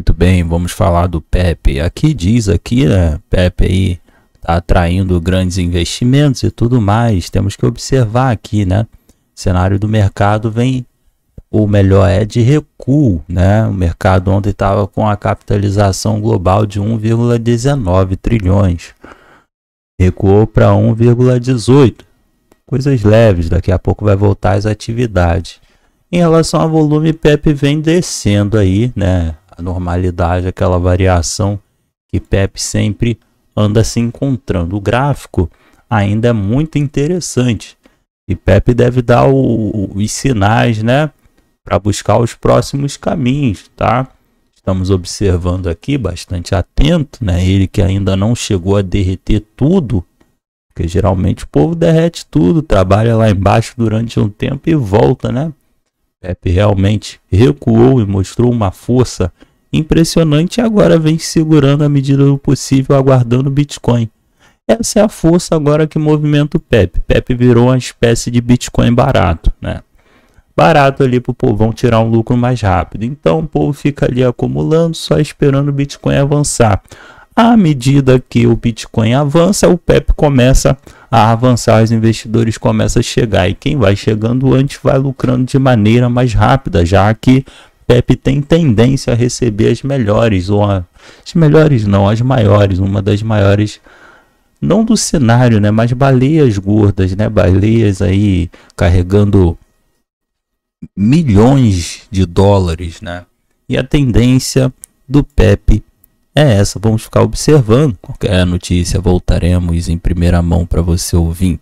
Muito bem, vamos falar do Pepe. Aqui diz aqui, né, Pepe aí tá atraindo grandes investimentos e tudo mais. Temos que observar aqui, né? O cenário do mercado vem ou melhor é de recuo, né? O mercado ontem estava com a capitalização global de 1,19 trilhões. Recuou para 1,18. Coisas leves, daqui a pouco vai voltar as atividades. Em relação ao volume, Pepe vem descendo aí, né? normalidade, aquela variação que Pep sempre anda se encontrando. O gráfico ainda é muito interessante e Pep deve dar o, os sinais, né, para buscar os próximos caminhos, tá? Estamos observando aqui bastante atento, né? Ele que ainda não chegou a derreter tudo, porque geralmente o povo derrete tudo, trabalha lá embaixo durante um tempo e volta, né? Pepe realmente recuou e mostrou uma força impressionante e agora vem segurando à medida do possível, aguardando o Bitcoin. Essa é a força agora que movimenta o PEP. PEP virou uma espécie de Bitcoin barato, né? Barato ali para o povão tirar um lucro mais rápido. Então o povo fica ali acumulando, só esperando o Bitcoin avançar. À medida que o Bitcoin avança, o PEP começa a avançar, os investidores começam a chegar e quem vai chegando antes vai lucrando de maneira mais rápida, já que Pepe tem tendência a receber as melhores, ou a, as melhores não, as maiores, uma das maiores, não do cenário, né, mas baleias gordas, né, baleias aí carregando milhões de dólares, né? E a tendência do PEP é essa. Vamos ficar observando. Qualquer notícia voltaremos em primeira mão para você ouvir.